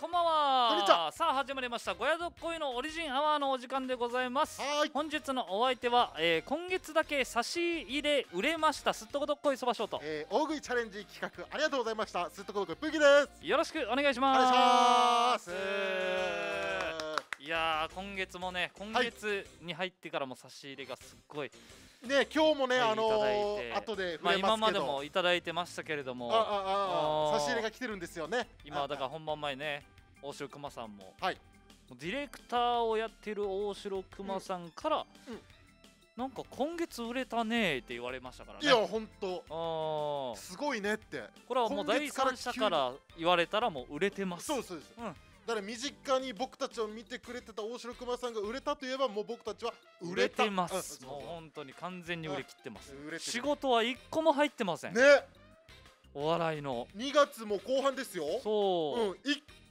こんばんはさあ始まりましたごやどっこいのオリジンアワーのお時間でございます本日のお相手は、えー、今月だけ差し入れ売れましたすっとこどっこいそばショート、えー、大食いチャレンジ企画ありがとうございましたすっとこどっこいプーですよろしくお願いしますいや今月もね今月に入ってからも差し入れがすっごいね今日もね、はい、あのー、後でまあ、今までもいただいてましたけれども差し入れが来てるんですよね今だから本番前ね大城熊さんも、はい、ディレクターをやってる大城熊さんから、うん、うんなんか今月売れたねって言われましたからねいや本当すごいねってこれはもう第三者から言われたらもう売れてますそうそうです、うん、だから身近に僕たちを見てくれてた大城熊さんが売れたといえばもう僕たちは売れてますもう本当に完全に売れ切ってます仕事は一個も入ってませんねお笑いの2月も後半ですよそう、うん、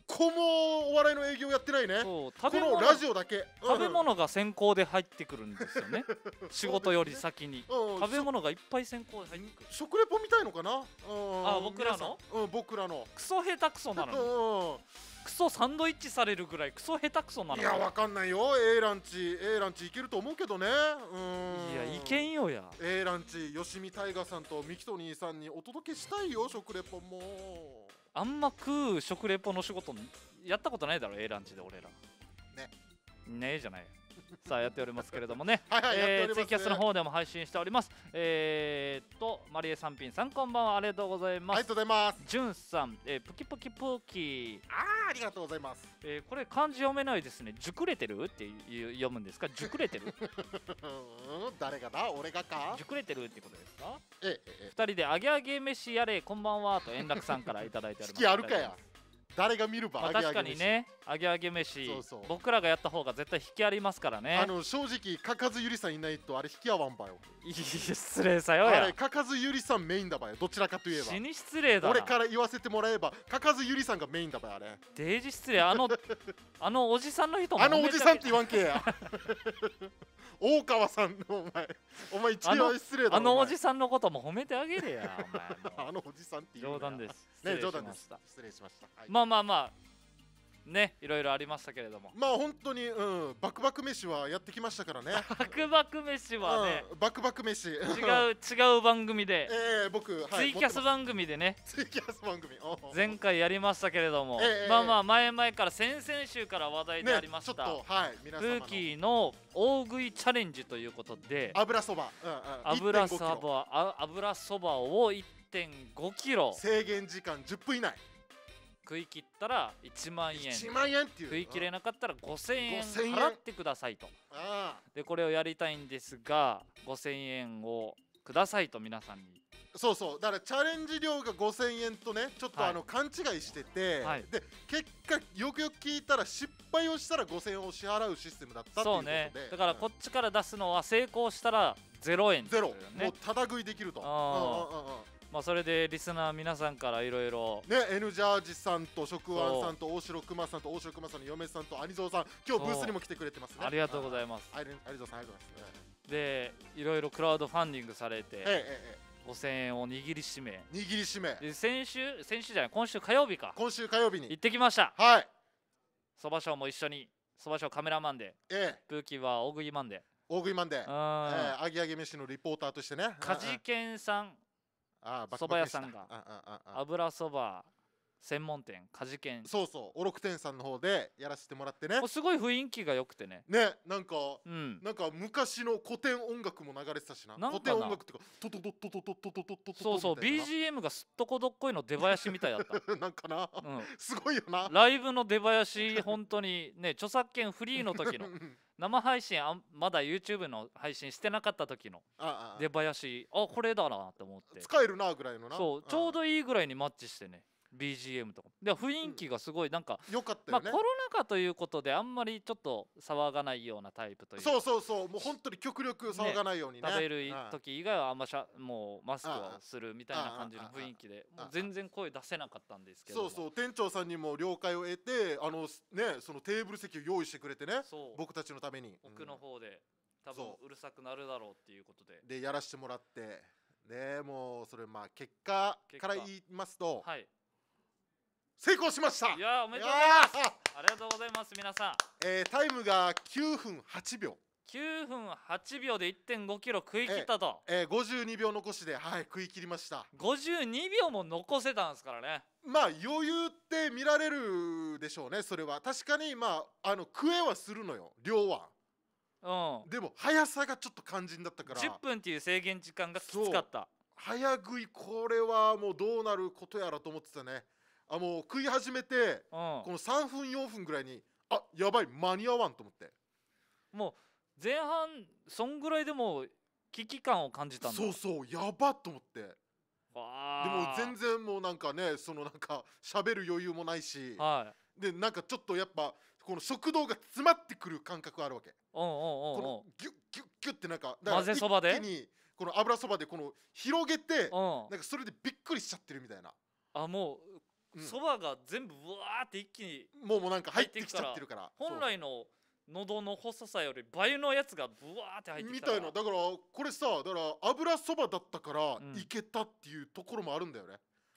個もお笑いの営業やってないねそう食べこのラジオだけ、うん食べ物が先行で入ってくるんですよね 仕事より先にうん食べ物がいっぱい先行で入ってくる食レポみたいのかな、うん、あ僕らのうん僕らのクソ下手くそなのにクソサンドイッチされるぐらいクソ下手くそなのいやわかんないよ A ランチ A ランチいけると思うけどねうんいやいけんよや A ランチ吉見大我さんとミキトニーさんにお届けしたいよ食レポもあんま食う食レポの仕事やったことないだろ A ランチで俺らねねえじゃないさあやっておりますけれどもね はえツイキャスの方でも配信しておりますえー、っとマリエさんピンさんこんばんはありがとうございますありがとうございますじゅんさん、えー、プキプキプキああ、ありがとうございます、えー、これ漢字読めないですね熟れてるって読むんですか熟れてる 誰がだ俺がか熟れてるってことですかええええ、二人であげあげ飯やれこんばんはと円楽さんからいただいてあります 好きあるかや誰が見るば、まあ、確かにね揚げ揚げ飯僕らがやった方が絶対引きありますからねあの正直かかずゆりさんいないとあれ引き合わんばよいい失礼さよあれかかずゆりさんメインだばよどちらかといえば死に失礼だ俺から言わせてもらえばかかずゆりさんがメインだばよあれデージ失礼あの あのおじさんの人もあのおじさんって言わんけや大川さんのお前お前一応失礼だあのおじさんのことも褒めてあげれや あのおじさんって言う冗談ですね冗談です失礼しました、はい、まあまあまあねいろいろありましたけれどもまあ本当にうんバクバク飯はやってきましたからねバクバク飯はね、うん、バクバク飯違う違う番組でええー、僕、はい、ツイキャス番組でねツイキャス番組前回やりましたけれども、えー、まあまあ前々から先々週から話題でありました、ね、はい皆様のキーの大食いチャレンジということで油そば、うんうん、油そば油そばを1 1.5キロ制限時間10分以内食い切ったら1万円1万円っていう食い切れなかったら5000円払ってくださいとでこれをやりたいんですが5000円をくださいと皆さんにそうそうだからチャレンジ料が5000円とねちょっとあの、勘違いしてて、はい、で結果よくよく聞いたら失敗をしたら5000円を支払うシステムだったっていうことでそうねだからこっちから出すのは成功したら0円、ね、ゼロもうただ食いできると、ああああああまあ、それでリスナー皆さんからいろいろね N ジャージさんと食安さんと大城熊さんと大城熊さんの嫁さんとアニゾーさん今日ブースにも来てくれてますねありがとうございますありがとうございます、でいろいろクラウドファンディングされて、ええええ5000円を握りしめ握りしめ先週先週じゃない今週火曜日か今週火曜日に行ってきましたはいそばショーも一緒にそばショーカメラマンで、ええ、ブーキーは大食いマンで大食いマンで、ええ、揚げあげ飯のリポーターとしてねカジケンさん、そば屋さんが油そば専門店かじけんそうそうおろく店さんの方でやらせてもらってねすごい雰囲気が良くてねねなんか、うん、なんか昔の古典音楽も流れてたしな古典音楽っていうかトトトトトトトトトトそうそう BGM がすっとこどっこいの出囃子みたいだった なんかな、うん、すごいよなライブの出囃子本当にね著作権フリーの時の 生配信あまだ YouTube の配信してなかった時の出囃子あこれだなと思って使えるなぐらいのなそうちょうどいいぐらいにマッチしてね BGM とかで雰囲気がすごいなんか、うん、よかったよね、まあ、コロナ禍ということであんまりちょっと騒がないようなタイプというそうそうそうもう本当に極力騒がないようにね、ね、食べる時以外はあんましゃもうマスクをするみたいな感じの雰囲気でもう全然声出せなかったんですけどそうそう店長さんにも了解を得てあのねそのテーブル席を用意してくれてね僕たちのために奥の方で、うん、多分うるさくなるだろうっていうことででやらしてもらってねもうそれまあ結果から言いますと、はい、成功しましたいやおめでとうございますありがとうございます皆さん、えー、タイムが9分8秒9分8秒で1.5キロ食い切ったと、えー、えー、52秒残しではい食い切りました52秒も残せたんですからねまあ余裕って見られるでしょうねそれは確かにまああの食えはするのよ量はうん、でも速さがちょっと肝心だったから10分っていう制限時間がきつかった早食いこれはもうどうなることやらと思ってたねあの食い始めて、この3分4分ぐらいにあやばい間に合わんと思ってもう前半そんぐらいでも危機感を感じたんだそうそうやばっと思ってでも全然もうなんかねそのなんか喋る余裕もないし、はい、でなんかちょっとやっぱこの食堂が詰まってくる感覚あるわけこのギュッギュッギュッってなんかだから一気にこの油そばでこの広げてなんかそれでびっくりしちゃってるみたいなあもうそば、うん、が全部うわーって一気にもうもうなんか入ってきちゃってるから本来の喉の細さより倍のやつがぶわーって入ってきたみたいなだからこれさだから油そばだったからいけたっていうところもあるんだよね、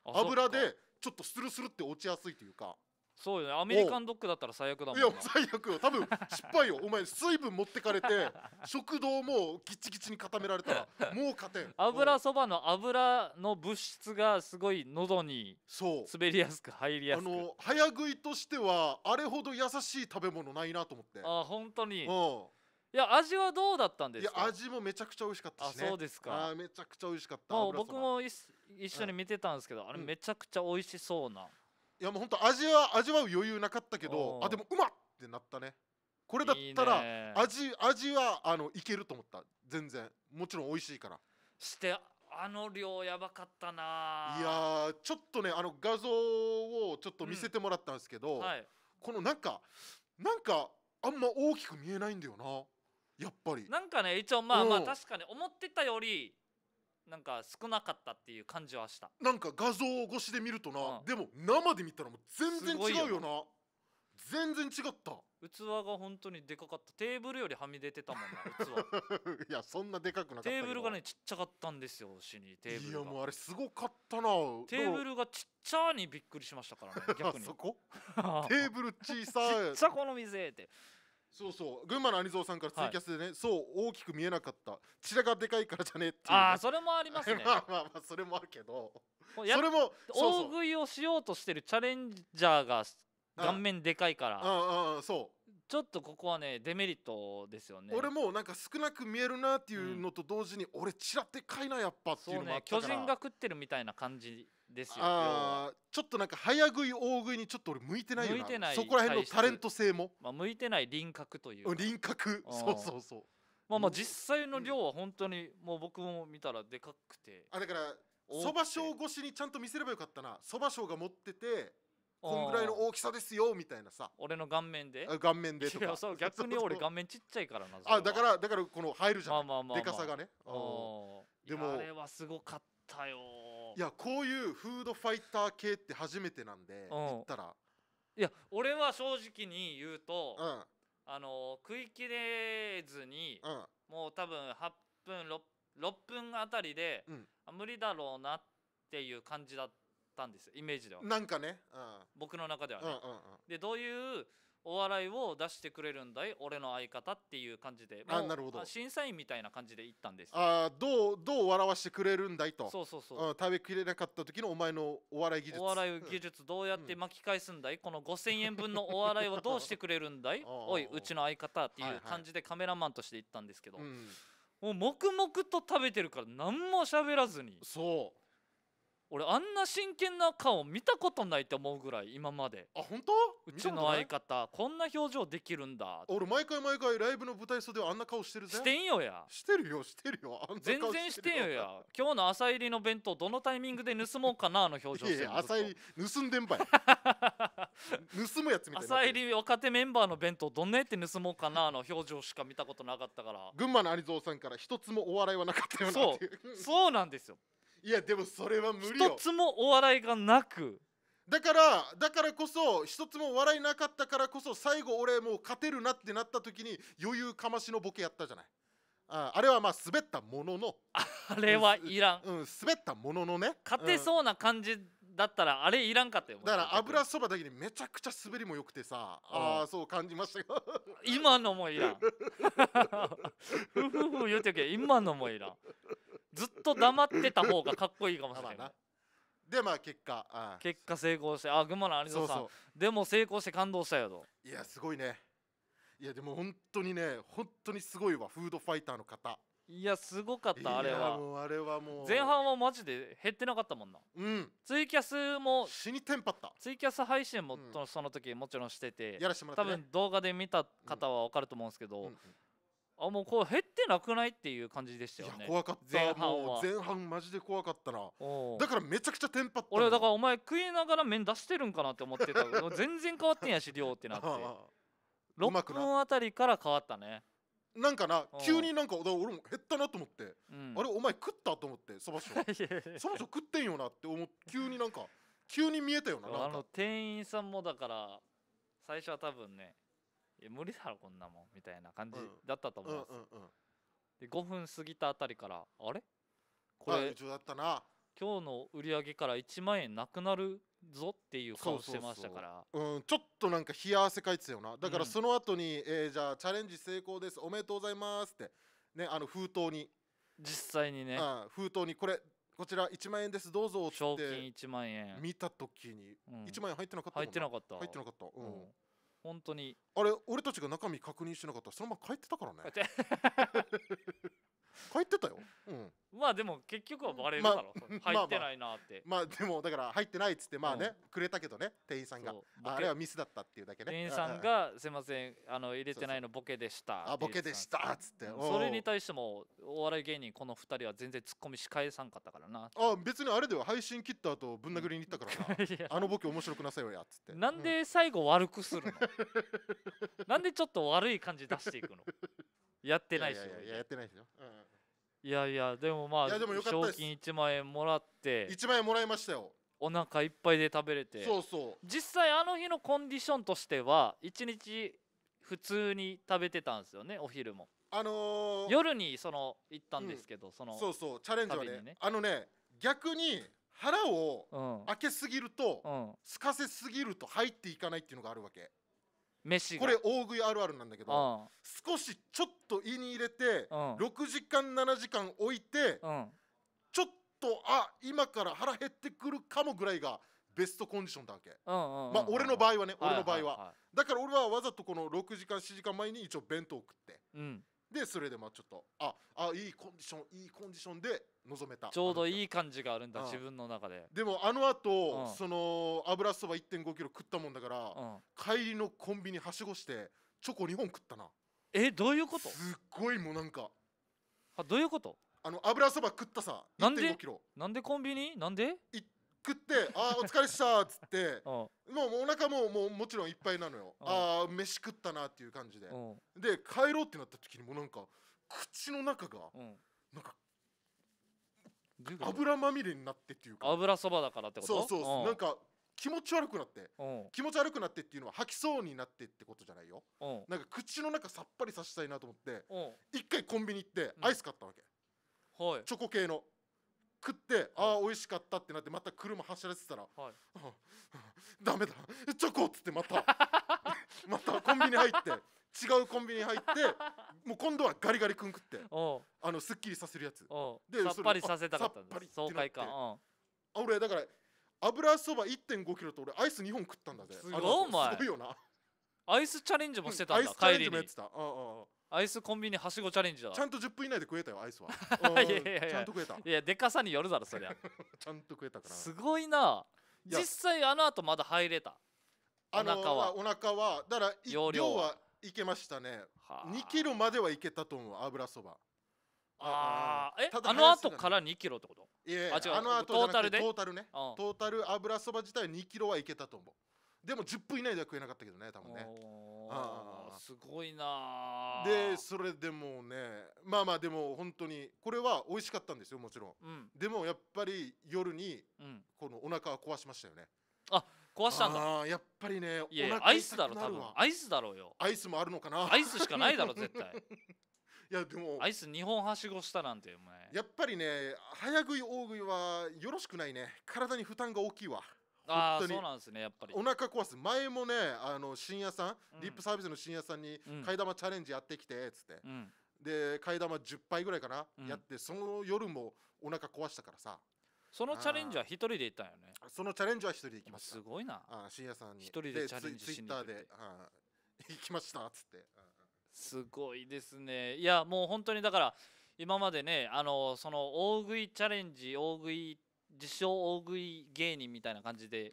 うん、油でちょっとスルスルって落ちやすいというかそうよねアメリカンドッグだったら最悪だもんいや最悪よ多分失敗よお前水分持ってかれて 食堂もギチギチに固められたら もう勝てん油そばの油の物質がすごい喉に滑りやすく入りやすくあの早食いとしてはあれほど優しい食べ物ないなと思ってあ本当にうんいや味はどうだったんですかいや味もめちゃくちゃ美味しかったし、ね、あそうですかあめちゃくちゃ美味しかった、あ、僕も一緒に見てたんですけど、うん、あれめちゃくちゃ美味しそうな、うんいやもう本当味は味わう余裕なかったけどあでもうまっってなったねこれだったら味味はあのいけると思った全然もちろん美味しいからしてあの量やばかったないやちょっとねあの画像をちょっと見せてもらったんですけど、うんはい、このなんかなんかあんま大きく見えないんだよなやっぱりなんかね一応まあまあ確かに思ってたよりなんか少なかったっていう感じはしたなんか画像越しで見るとな、うんでも生で見たらもう全然違うよな全然違った器が本当にでかかったテーブルよりはみ出てたもんな器 いやそんなでかくなかったテーブルがねちっちゃかったんですよ死にテーブいやルもうあれすごかったなテーブルがちっちゃにびっくりしましたからね逆に そこ テーブル小さいちっちゃこの店ってそうそう群馬のアニゾウさんからツイキャスでね、はい、そう大きく見えなかったラがでかいからじゃねっていう、ああそれもありますね まあまあまあそれもあるけどそれも大食いをしようとしてるチャレンジャーが顔面でかいからうんうんそうちょっとここはねデメリットですよね俺もなんか少なく見えるなっていうのと同時に、うん、俺ちらでかいなやっぱっていうのもあったから、ね、巨人が食ってるみたいな感じですよあちょっとなんか早食い大食いにちょっと俺向いてないよな向いてないそこら辺のタレント性も、まあ、向いてない輪郭という輪郭そうそうそうまあまあ実際の量は本当にもう僕も見たらでかくて、うん、あだからそばしょう越しにちゃんと見せればよかったなそばしょうが持っててこんぐらいの大きさですよみたいなさ俺の顔面で顔面でとかそう逆に俺顔面ちっちゃいからなあだからだからこの入るじゃん、まあまあまあでかさがねでもあれはすごかったよいやこういうフードファイター系って初めてなんで、うったらいや俺は正直に言うと、うん、あの食いきれずに、うん、もう多分8分 6, 6分あたりで、無理だろうなっていう感じだったんですイメージではなんかね、僕の中ではね、うんうんうん、でどういうお笑いを出してくれるんだい俺の相方っていう感じであなるほど審査員みたいな感じで行ったんですあどうどう笑わしてくれるんだいとそうそうそう、うん、食べきれなかった時のお前のお笑い技術お笑い技術どうやって巻き返すんだい、うん、この5000円分のお笑いをどうしてくれるんだい おいうちの相方っていう感じでカメラマンとして行ったんですけど、はいはい、もう黙々と食べてるから何も喋らずにそう俺あんな真剣な顔見たことないって思うぐらい今まであ本当うちの相方こんな表情できるんだ俺毎回毎回ライブの舞台袖はあんな顔してるぜしてんよやしてるよしてるよ全然してんよや今日の朝入りの弁当どのタイミングで盗もうかなの表情してるいや朝入り盗んでんばい 盗むやつみたいな朝入り若手メンバーの弁当どんなやって盗もうかなの表情しか見たことなかったから群馬の有蔵さんから一つもお笑いはなかったよなそうそうなんですよいやでもそれは無理よ一つもお笑いがなくだからだからこそ一つも笑いなかったからこそ最後俺もう勝てるなってなった時に余裕かましのボケやったじゃないああれはまあ滑ったもののあれはいらん、うん、滑ったもののね勝てそうな感じ、だったらあれいらんかったよだから油そばだけにめちゃくちゃ滑りもよくてさ、ああそう感じましたよ今のもいらんふふふ言うてけ今のもいらんずっと黙ってた方がかっこいいかもしれないでまあ結果、うん、結果成功してあグマの有田さんでも成功して感動したよといやすごいねいやでも本当にね本当にすごいわフードファイターの方いやすごかったあれはあれはもう前半はマジで減ってなかったもんな、うん、ツイキャスも死にテンパったツイキャス配信も、うん、その時もちろんしててやらしてもらって、ね、多分動画で見た方は分かると思うんですけど、うんうん、あもうこう減っってなくないっていう感じでしたよね怖かった前半は前半マジで怖かったなだからめちゃくちゃテンパった俺だからお前食いながら麺出してるんかなって思ってた 全然変わってんやし量ってなって6分あたりから変わったねなんかな急になんか俺も減ったなと思って、うん、あれお前食ったと思ってそばしょ そばしょ食ってんよなって思って急になんか急に見えたよなあの店員さんもだから最初は多分ねえ無理だろこんなもんみたいな感じだったと思います、で5分過ぎたあたりからあれこれ今日の売り上げから1万円なくなるぞっていう顔してましたからうんちょっとなんか冷や汗かいてたよなだからその後に、うん、えー、じゃあチャレンジ成功ですおめでとうございます」ってねあの封筒に実際にね、うん、封筒にこれこちら1万円ですどうぞって賞金1万円見た時に、1万円入ってなかった入ってなかった入ってなかったうん、うん本当にあれ俺たちが中身確認してなかったらそのまま帰ってたからね 帰ってたよ、うん、まあでも結局はバレるだろ、ま、入ってないなってまあ、まあ、まあでもだから入ってないっつってまあね、うん、くれたけどね店員さんがあれはミスだったっていうだけね店員さんが「すいませんあの入れてないのボケでした」あボケでしたっつってそれに対してもお笑い芸人この2人は全然ツッコミし返さんかったからなあ別にあれでは配信切った後ぶん殴りに行ったからな、あのボケ面白くなさいよやっつってなんで最後悪くするのなんでちょっと悪い感じ出していくの やってないしやややってないですよ、うんいやいやでもまあいやでもよかった賞です金1万円もらって1万円もらいましたよお腹いっぱいで食べれてそうそ実際あの日のコンディションとしては1日普通に食べてたんですよねお昼もあのー、夜にその行ったんですけど、そのそうそうチャレンジはねねあのね逆に腹を開けすぎると、うんかせすぎると入っていかないっていうのがあるわけ飯これ大食いあるあるなんだけど少しちょっと胃に入れてうん6時間7時間置いてうんちょっとあ今から腹減ってくるかもぐらいがベストコンディションだわけうんうんまあ俺の場合はね俺の場合はだから俺はわざとこの6時間7時間前に一応弁当を食ってうんでそれでまあちょっとああいいコンディションいいコンディションで臨めたちょうどいい感じがあるんだ、うん、自分の中ででもあの後、うん、その油そば1 5キロ食ったもんだから、うん、帰りのコンビニはしごしてチョコ2本食ったなえどういうことすっごいもうなんかあどういうことあの油そば食ったさ1 5キロなんでコンビニなんで食って「あ お疲れっした」っつってもうお腹ももうもちろんいっぱいなのよああ飯食ったなっていう感じでで帰ろうってなった時にもうなんか口の中がなんか油まみれになってっていうか油そばだからってことそうそうそうなんか気持ち悪くなって気持ち悪くなってっていうのは吐きそうになってってことじゃないよなんか口の中さっぱりさせたいなと思って一回コンビニ行ってアイス買ったわけチョコ系の食ってああ美味しかったってなってまた車走らせてたら「はい、ダメだチョコ!」っつってまた またコンビニ入って違うコンビニ入ってもう今度はガリガリ君食って あのすっきりさせるやつでさっぱりさせたかったんです爽快感、うん、あ俺だから油そば1 5キロと俺アイス2本食ったんだぜすごいお前すごいよなアイスチャレンジもしてたんだ、うん、アイスチャレンジもやってたああああアイスコンビニはしごチャレンジだちゃんと10分以内で食えたよアイスは いやいやいやちゃんと食えたいやでかさによるだろそりゃちゃんと食えたからすごいな実際あの後まだ入れたお腹はお腹はだから容量はいけましたね、はあ、2キロまではいけたと思う油そばああえあの後から2キロってこといやああの後トータルでトータルね、うん、トータル油そば自体2キロはいけたと思うでも10分以内では食えなかったけどね多分ねあすごいなでそれでもねまあまあでも本当にこれは美味しかったんですよもちろん、うん、でもやっぱり夜にこのお腹は壊しましたよね、うん、あ壊したんだあやっぱりねいやアイスだろ多分アイスだろうよアイスもあるのかなアイスしかないだろ絶対 いやでもアイス2本はしごしたなんてお前やっぱりね早食い大食いはよろしくないね体に負担が大きいわああそうなんですねやっぱりお腹壊す前もねあの深夜さん、リップサービスの深夜さんに替え玉チャレンジやってきてっつって、で替え玉10杯ぐらいかな、やってその夜もお腹壊したからさそのチャレンジは一人で行ったよねそのチャレンジは一人で行きましたすごいなあ深夜さんに一人でチャレンジしに行ってツイッターで 行きましたっつってすごいですねいやもう本当にだから今までねあのその大食いチャレンジ大食い自称大食い芸人みたいな感じで、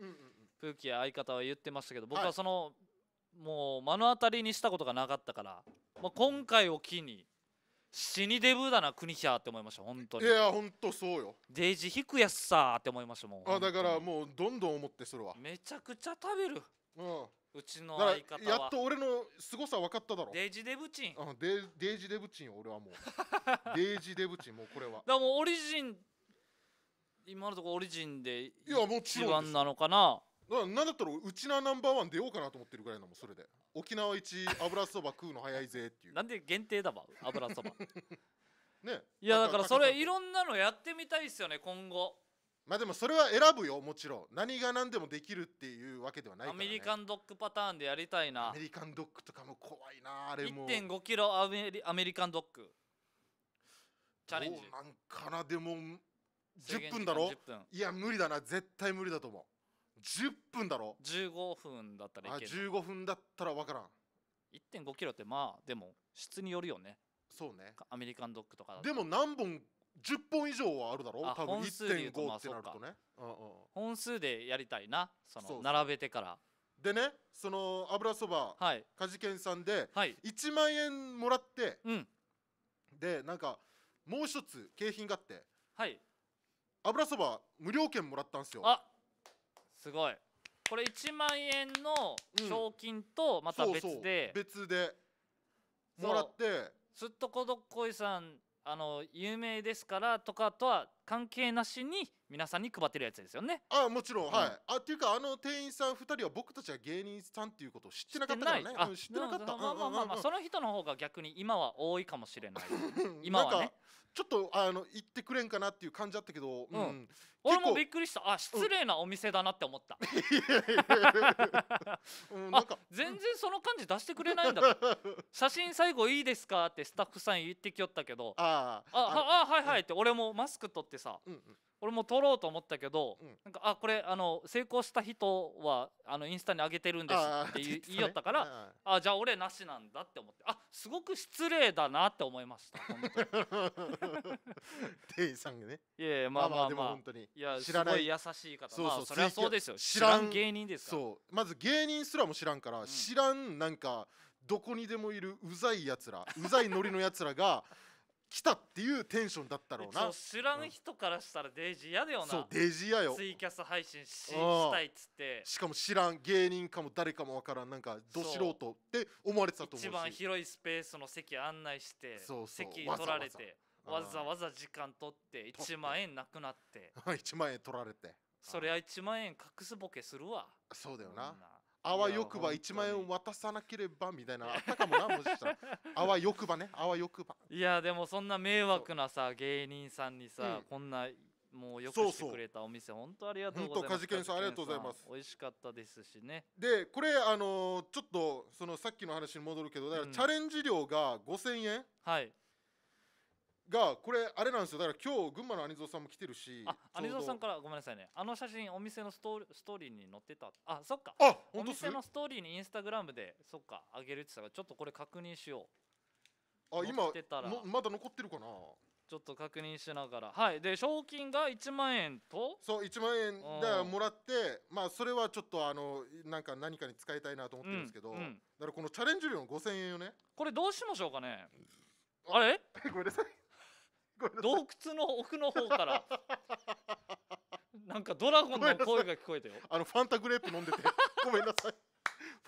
風紀や相方は言ってましたけど僕はその、もう目の当たりにしたことがなかったから、まあ、今回を機に死にデブだな国ひゃって思いました本当にいや本当そうよデージ引くやっさって思いましたもんあだからもうどんどん思ってそれはめちゃくちゃ食べるうんうちの相方やっと俺の凄さ分かっただろデージデブチン、うん、デデージデブチン俺はもう デージデブチンもうこれはだもうオリジン今のところオリジンでいやもちろんで番なのかななんだったらうちなナンバーワン出ようかなと思ってるぐらいのもそれで沖縄一油そば食うの早いぜっていうなんで限定だわ油そば ねいやだからそれいろんなのやってみたいっすよね今後まあでもそれは選ぶよもちろん何が何でもできるっていうわけではないかアら、ね、メリカンドッグパターンでやりたいなアメリカンドッグとかも怖いなあれも1 5キロアメリアメリカンドッグチャレンジどうなんかなでも10分だろいや無理だな絶対無理だと思う10分だろ15分だったらいけるあ15分だったら分からん1 5キロってまあでも質によるよねそうねアメリカンドッグとかでも何本10本以上はあるだろ多分1.5ってなるとね、うんうん、本数でやりたいなその並べてからでねその油そばかじけんさんで1万円もらって、はい、でなんかもう一つ景品があって、はい、油そば無料券もらったんですよあすごいこれ1万円の賞金とまた別で、うん、そうそう別でもらってずっとこどっこいさんあの有名ですからとかとは関係なしに皆さんに配ってるやつですよねああもちろん、はい、うん、あっていうかあの店員さん2人は僕たちは芸人さんっていうことを知ってなかったからね知ってなかったまあまあまあ、まあ、その人の方が逆に今は多いかもしれない 今はねちょっとあの言ってくれんかなっていう感じだったけど、うん、うん、俺もびっくりしたあ失礼なお店だなって思った、うん、あ全然その感じ出してくれないんだ写真最後いいですかってスタッフさん言ってきよったけどあああはいはいって俺もマスク取ってさ、うん俺も撮ろうと思ったけど、うん、なんかあこれあの成功した人はあのインスタに上げてるんですって言,、言いよったから、あじゃあ俺なしなんだって思ってあすごく失礼だなって思いました 店員さんがねいやまあまあまあ、まあ、本当にいや知らない優しい方そうそう、まあ、そそうですよ知らん芸人ですそうまず芸人すらも知らんから、うん、知らんなんかどこにでもいるうざいやつら うざいノリのやつらが来たっていうテンションだったろうな知らん人からしたらデジ嫌だよな、そうデジ嫌よツイキャス配信したいっつってしかも知らん芸人かも誰かもわからんなんかど素人って思われてたと思うし一番広いスペースの席案内してそうそう席取られてわざわざ時間取って1万円なくなって1 万円取られてそりゃ1万円隠すボケするわそうだよなあわよくば1万円渡さなければみたいなあったかもなもしかしたら あわよくばねあわよくばいやでもそんな迷惑なさ芸人さんにさ、うん、こんなもうよくしてくれたお店本当ありがとうございます。本当さんありがとうございます。美味しかったですしね。でこれあのー、ちょっとそのさっきの話に戻るけど、だからチャレンジ料が5000円。はい。がこれあれなんですよだから今日群馬のアニゾーさんも来てるしアニゾーさんからごめんなさいねあの写真お店のストーリーに載ってたあそっかあお店のストーリーにインスタグラムでそっかあげるって言ったからちょっとこれ確認しようあ今まだ残ってるかなちょっと確認しながらはいで賞金が1万円とそう1万円だもらってまあそれはちょっとあのなんか何かに使いたいなと思ってるんですけど、うんうん、だからこのチャレンジ料の5000円よねこれどうしましょうかねあれ ごめんなさい洞窟の奥の方からなんかドラゴンの声が聞こえたよ あのファンタグレープ飲んでて ごめんなさい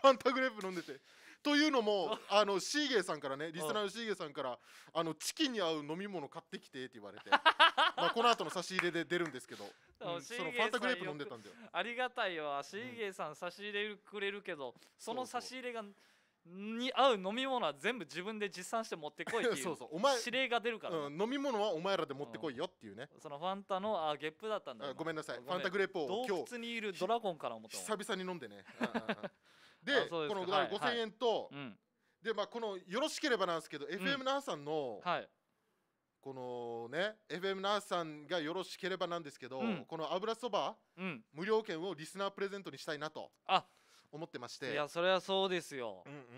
ファンタグレープ飲んでてというのも あのシーゲーさんからねリスナーのシーゲーさんからあのチキンに合う飲み物買ってきてって言われてまあこの後の差し入れで出るんですけど、うん、そのファンタグレープ飲んでたんだよありがたいよシーゲーさん差し入れくれるけど、その差し入れがに合う飲み物は全部自分で実参して持ってこいっていう 指令が出るから、飲み物はお前らで持ってこいよっていうね、そのファンタのあゲップだったんだ、ごめんなさいファンタグレープを洞窟にいるドラゴンから思った久々に飲んでね でこの5000円と、でまあこのよろしければなんですけど、FM ースさんの、このね FM ースさんがよろしければなんですけど、この油そば、無料券をリスナープレゼントにしたいなとあっ思ってましていやそれはそうですよ、うんうんうんうん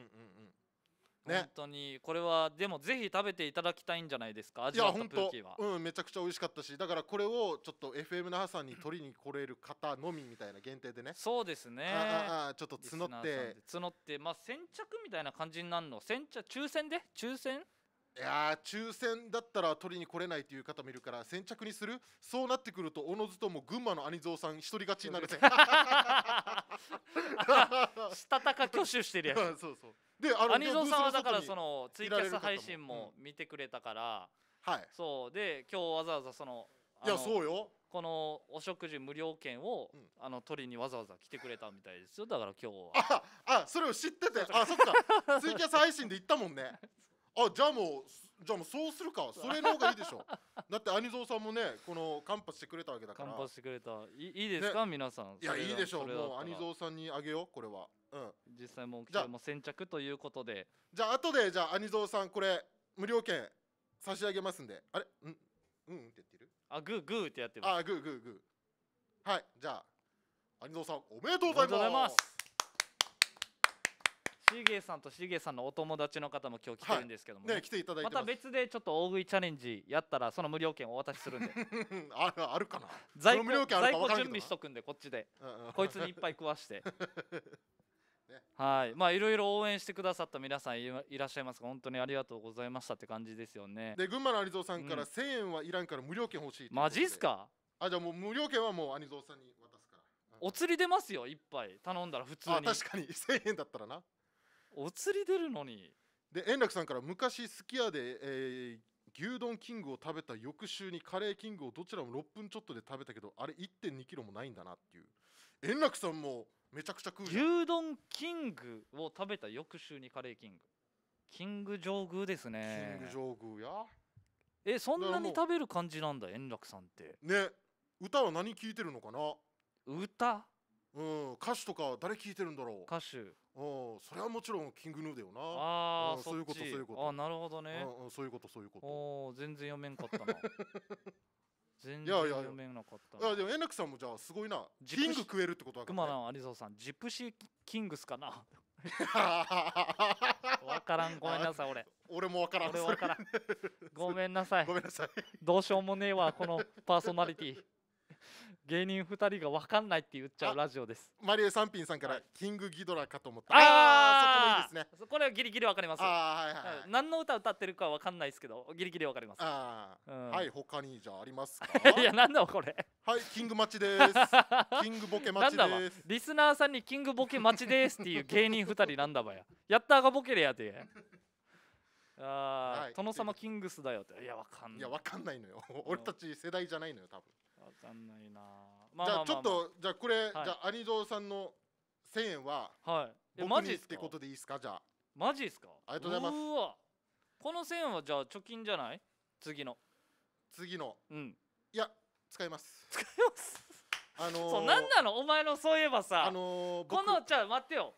ね、本当にこれはでもぜひ食べていただきたいんじゃないですか味わったプーキーはうんめちゃくちゃ美味しかったしだからこれをちょっと FM 那覇さんに取りに来れる方のみみたいな限定でねそうですねああちょっと募って募ってまあ先着みたいな感じになるの先着抽選で抽選いや抽選だったら取りに来れないという方もいるから先着にするそうなってくるとおのずとも群馬の兄蔵さん一人勝ちになるぜしたたか挙手してるやつ そうそうで兄蔵さんはだからそのツイキャス配信も見てくれたから、うん、はいそうで今日わざわざそのいやそうよこのお食事無料券を、うん、あの取りにわざわざ来てくれたみたいですよだから今日は ああそれを知っててあそっかツイキャス配信で行ったもんねあじゃあもうじゃあもうそうするかそれの方がいいでしょ だってアゾ蔵さんもねこのカンパしてくれたわけだからカンパしてくれたいいいですか、ね、皆さんいやいいでしょうもうゾ蔵さんにあげようこれは、うん、実際もうじゃあも先着ということでじゃあ後でじゃあゾ蔵さんこれ無料券差し上げますんであれうんうんって言ってるあグーグーってやってるすあグーグーグーはいじゃあゾ蔵さんおめでとうございますしげさんとしげさんのお友達の方も今日来てるんですけども、ねはい、ね来ていただいてまた別でちょっと大食いチャレンジやったらその無料券をお渡しするんで ああるかな在庫準備しとくんでこっちで、うんうん、こいつにいっぱい食わして ね、はいまあいろいろ応援してくださった皆さんいらっしゃいますが本当にありがとうございましたって感じですよねで群馬の有蔵さんから、うん、1000円はいらんから無料券欲しいマジっすかあじゃあもう無料券はもう有蔵さんに渡すから、お釣り出ますよ一杯頼んだら普通に確かに1000円だったらなお釣り出るのにで円楽さんから昔すき家で、えー、牛丼キングを食べた翌週にカレーキングをどちらも6分ちょっとで食べたけどあれ1 2キロもないんだなっていう円楽さんもめちゃくちゃ食うゃ牛丼キングを食べた翌週にカレーキングキング上宮ですねキング上宮やえそんなに食べる感じなんだ円楽さんってね歌は何聴いてるのかな歌うん歌手とか誰聴いてるんだろう歌手おそれはもちろんキングヌーだよなああそういうことそういうことあなるほどねうんそういうことそういうことお全然読めんかったな 全然読めなかったいやでも円楽さんもじゃあすごいなキング食えるってことはから、ね、熊野有蔵さんジプシーキングスかな分 からんごめんなさい俺俺も分からん俺からん ごめんなさいごめんなさいどうしようもねえわこのパーソナリティ芸人2人が分かんないって言っちゃうラジオですマリエピンさんから、キングギドラかと思ったああそこもいいですねこれはギリギリ分かりますあ、はいはいはい、何の歌歌ってるか分かんないですけどギリギリ分かりますあ、うん、はい他にじゃありますか いやなんだこれはいキング待ちです キングボケ待ちですリスナーさんにキングボケ待ちですっていう 芸人2人なんだばややったがボケれやてああ、はい、殿様キングスだよっていやわかんないいやわかんないのよ俺たち世代じゃないのよ多分わかんないな、まあ、じゃあちょっとじゃあこれ、はい、じゃあ兄蔵さんの1000円ははい僕にってことでいいですかじゃあマジですかありがとうございますこの1000円はじゃあ貯金じゃない次の次のうんいや使います使いますあのー、そう何なのお前のそういえばさ、あのー、このじゃあ待ってよ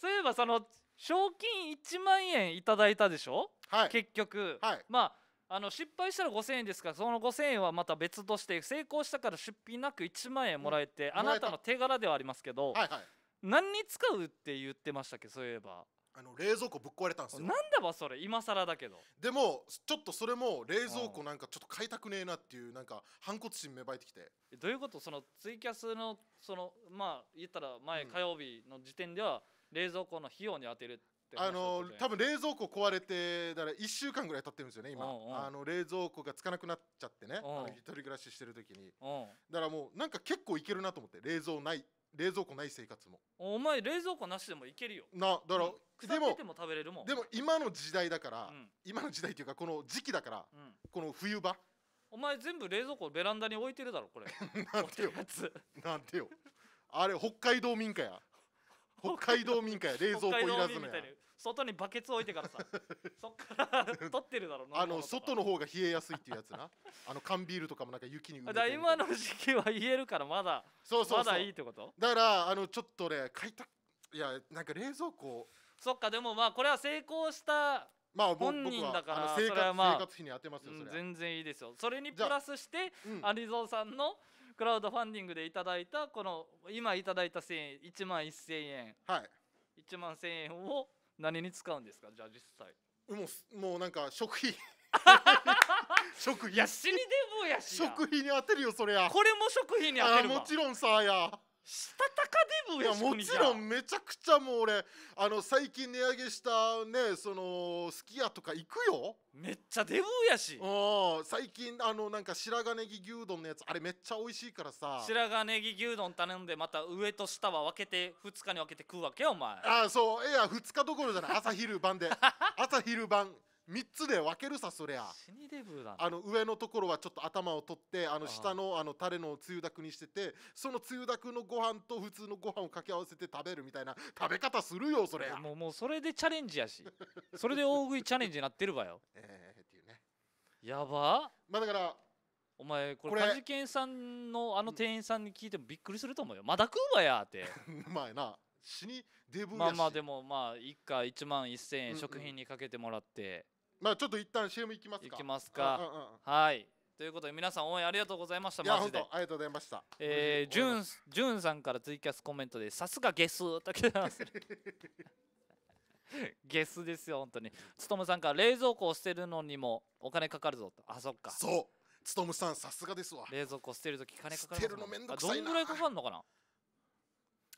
そういえばその賞金1万円いただいたでしょはい結局、はい、まああの失敗したら5000円ですからその5000円はまた別として成功したから出費なく1万円もらえて、うん、あなたの手柄ではありますけど、はいはい、何に使うって言ってましたっけそういえば。あの冷蔵庫ぶっ壊れたんですよなんだわそれ今更だけどでもちょっとそれも冷蔵庫なんかちょっと買いたくねえなっていうなんか反骨心芽生えてきてどういうことそのツイキャスのそのまあ言ったら前火曜日の時点では冷蔵庫の費用に充てるあの多分冷蔵庫壊れてだから1週間ぐらい経ってるんですよね今、ううあの冷蔵庫がつかなくなっちゃってね、一人暮らししてる時に、だからもうなんか結構いけるなと思って冷蔵ない冷蔵庫ない生活もお前冷蔵庫なしでもいけるよなだから、うんでもでも今の時代だから、うん、今の時代っていうかこの時期だから、うん、この冬場お前全部冷蔵庫ベランダに置いてるだろこれ なんてよなんてよあれ北海道民家や北海道民家や 冷蔵庫いらずのや外にバケツ置いてからさ そっから取ってるだろうなあの外の方が冷えやすいっていうやつなあの缶ビールとかもなんか雪にだかて今の時期は言えるからまだそうそうまだいいってことだからあのちょっとね買いたいやなんか冷蔵庫そっかでもまあこれは成功したまあ、本人だから生活,、まあ、生活費に当てますよ、うん、全然いいですよそれにプラスして、うん、アリゾーさんのクラウドファンディングでいただいたこの今いただいた1000円1万1000円、はい、1万1000円を何に使うんですかじゃあ実際もうもうなんか食費 食費いやしにでもやし食費に当てるよそりゃこれも食費に当てるもちろんさやしたたかデブやもちろんめちゃくちゃもう俺あの最近値上げしたねそのすき家とか行くよめっちゃデブやし最近あのなんか白髪ネギ牛丼のやつあれめっちゃ美味しいからさ白髪ネギ牛丼頼んでまた上と下は分けて2日に分けて食うわけよお前ああそういや2日どころじゃない朝昼晩で 朝昼晩3つで分けるさそりゃ死にデブだあの上のところはちょっと頭を取ってあの下のあのタレのつゆだくにしててそのつゆだくのご飯と普通のご飯を掛け合わせて食べるみたいな食べ方するよそれもうもうそれでチャレンジやしそれで大食いチャレンジになってるわよえ えー、っていうねやばまあだからお前これカジケンさんのあの店員さんに聞いてもびっくりすると思うよまだ食うわやって まいな死にデブやしまあまあでもまあ一家1万1000円食品にかけてもらって、まあちょっと一旦 CM いきますか。いきますか。うんうん、はい。ということで皆さん応援ありがとうございました。マジで。ありがとうございました。えー、ジュンジュンさんからツイキャスコメントでさすがゲスと来てゲスですよ本当に。つとむさんから冷蔵庫を捨てるのにもお金かかるぞと。あそっか。そう。つとむさんさすがですわ。冷蔵庫捨てるとき金かかる。捨てるのめんどくさいどんぐらいかかるのかな。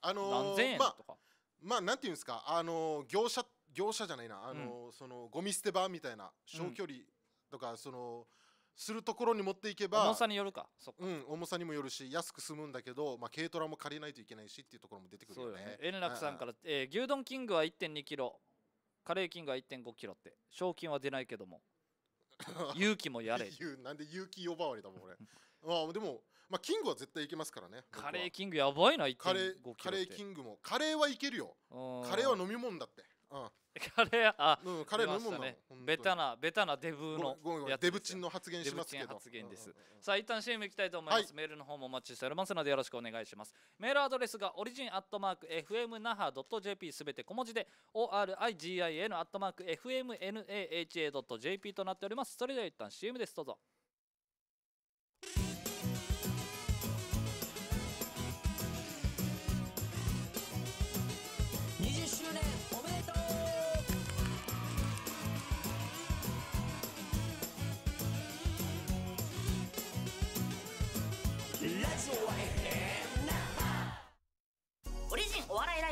あのー、何千円とか。まあまあ、なんていうんですか、あのー、業者業者じゃないなあの、うん、そのゴミ捨て場みたいな小距離とか、そのするところに持っていけば重さによるかうん重さにもよるし安く済むんだけど、まあ、軽トラも借りないといけないしっていうところも出てくるよね円楽、さんから、えー、牛丼キングは1 2キロカレーキングは1 5キロって賞金は出ないけども 勇気もやれなんで勇気呼ばわりだもん俺 あでも、まあ、キングは絶対いけますからねカレーキングやばいな1 5キロカレーキングもカレーはいけるよカレーは飲み物だってカレーあ、うん、カレー飲むもねベタなベタなデブのデブチンの発言しますけど発言です、んさあ一旦 CM いきたいと思います、メールの方もお待ちしておりますのでよろしくお願いしますメールアドレスがオリジンアットマーク FMNAHA.jp すべて小文字で ORIGIN アットマーク FMNAHA.jp となっておりますそれでは一旦 CM ですどうぞ